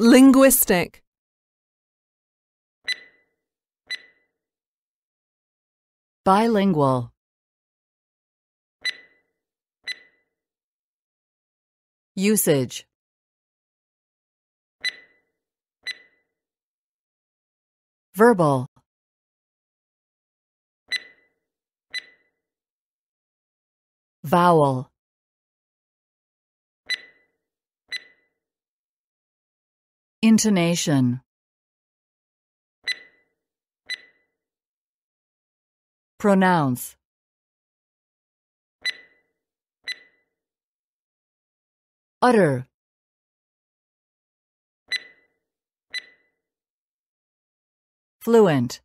Linguistic. Bilingual. Usage. Verbal. Vowel. Intonation Pronounce Utter Fluent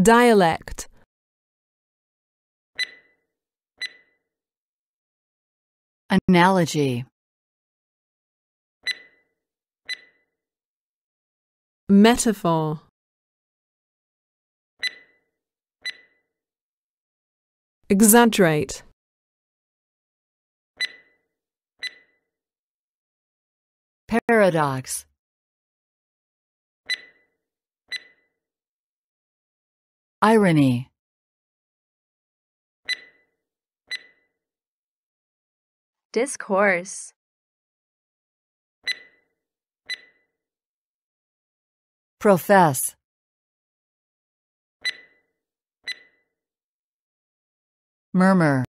Dialect Analogy Metaphor Exaggerate Paradox Irony Discourse. Profess. Murmur.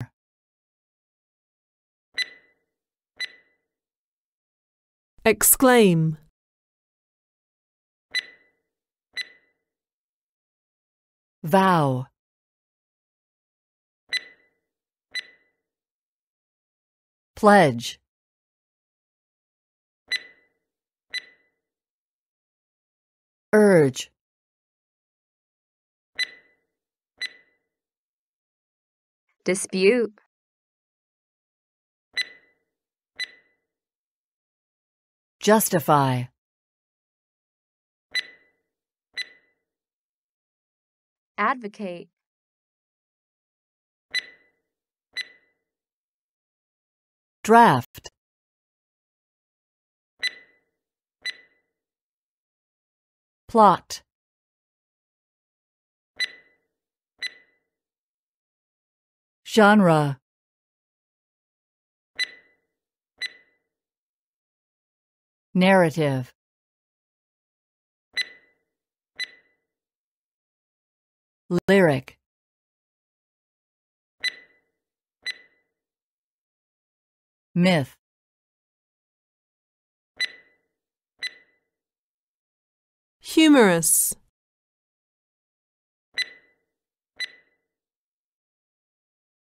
Exclaim. Vow. Pledge. Urge. Dispute. Justify. Advocate. draft plot genre narrative lyric Myth Humorous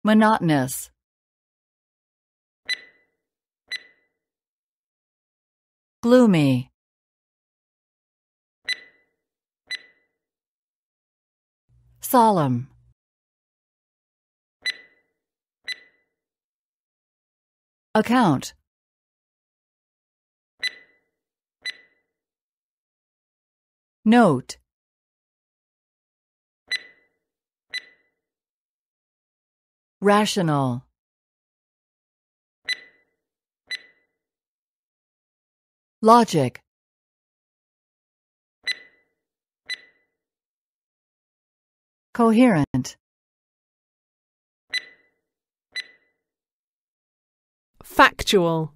Monotonous Gloomy Solemn Account Note Rational Logic Coherent Factual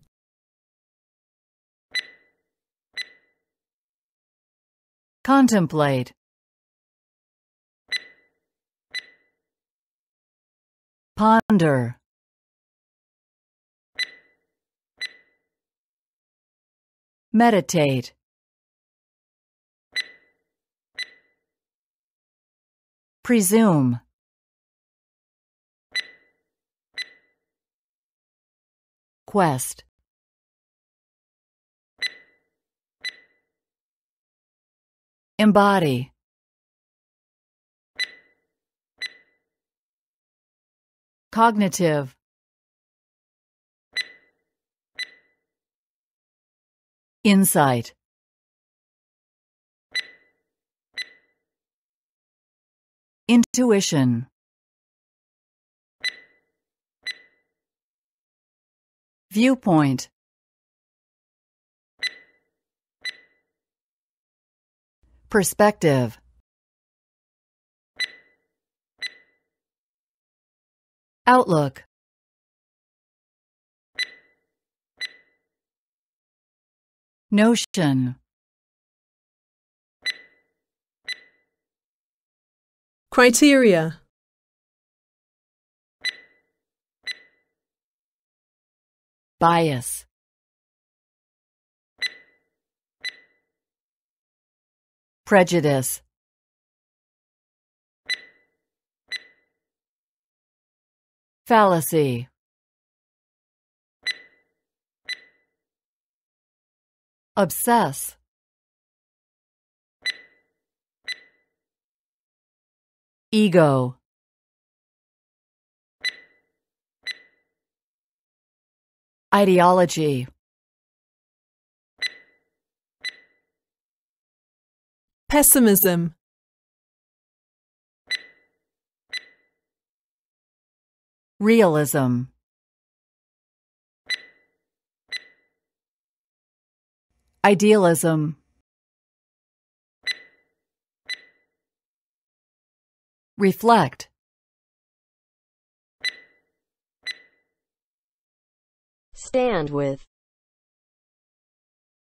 Contemplate Ponder Meditate Presume request embody cognitive insight intuition Viewpoint Perspective Outlook Notion Criteria bias prejudice fallacy obsess ego Ideology Pessimism Realism Idealism Reflect stand with.